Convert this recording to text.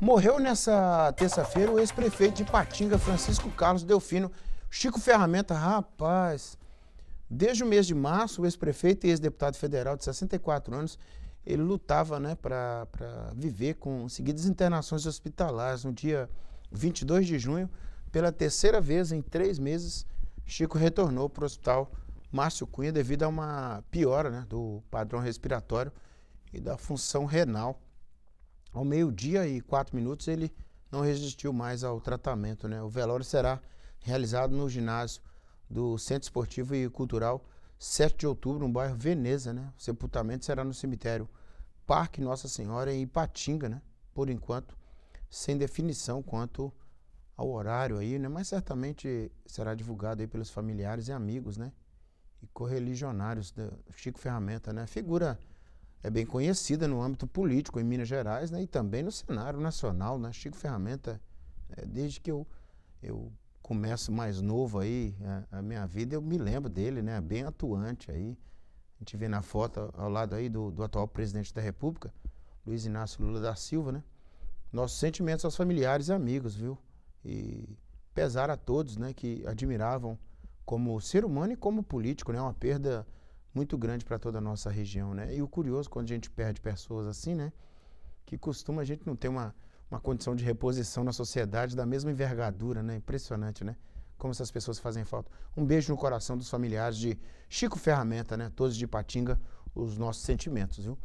Morreu nessa terça-feira o ex-prefeito de Patinga, Francisco Carlos Delfino. Chico Ferramenta, rapaz. Desde o mês de março, o ex-prefeito e ex-deputado federal de 64 anos, ele lutava né, para viver com seguidas internações hospitalares. No dia 22 de junho, pela terceira vez em três meses, Chico retornou para o hospital Márcio Cunha devido a uma piora né, do padrão respiratório e da função renal. Ao meio-dia e quatro minutos, ele não resistiu mais ao tratamento. Né? O velório será realizado no ginásio do Centro Esportivo e Cultural 7 de outubro, no bairro Veneza. Né? O sepultamento será no cemitério Parque Nossa Senhora, em Ipatinga, né? por enquanto, sem definição quanto ao horário aí, né? mas certamente será divulgado aí pelos familiares e amigos né? e correligionários do né? Chico Ferramenta. Né? Figura é bem conhecida no âmbito político em Minas Gerais né, e também no cenário nacional. Né? Chico Ferramenta, é, desde que eu, eu começo mais novo aí a, é, a, minha vida, eu me lembro dele, né, bem atuante aí. A gente vê na foto ao lado aí do, do atual presidente da República, Luiz Inácio Lula da Silva, né? Nossos sentimentos aos familiares e amigos, viu? E pesar a todos, né, que admiravam como ser humano e como político, né? É uma perda muito grande para toda a nossa região, né? E o curioso quando a gente perde pessoas assim, né? Que costuma a gente não ter uma, uma condição de reposição na sociedade da mesma envergadura, né? Impressionante, né? Como essas pessoas fazem falta. Um beijo no coração dos familiares de Chico Ferramenta, né? Todos de Patinga, os nossos sentimentos, viu?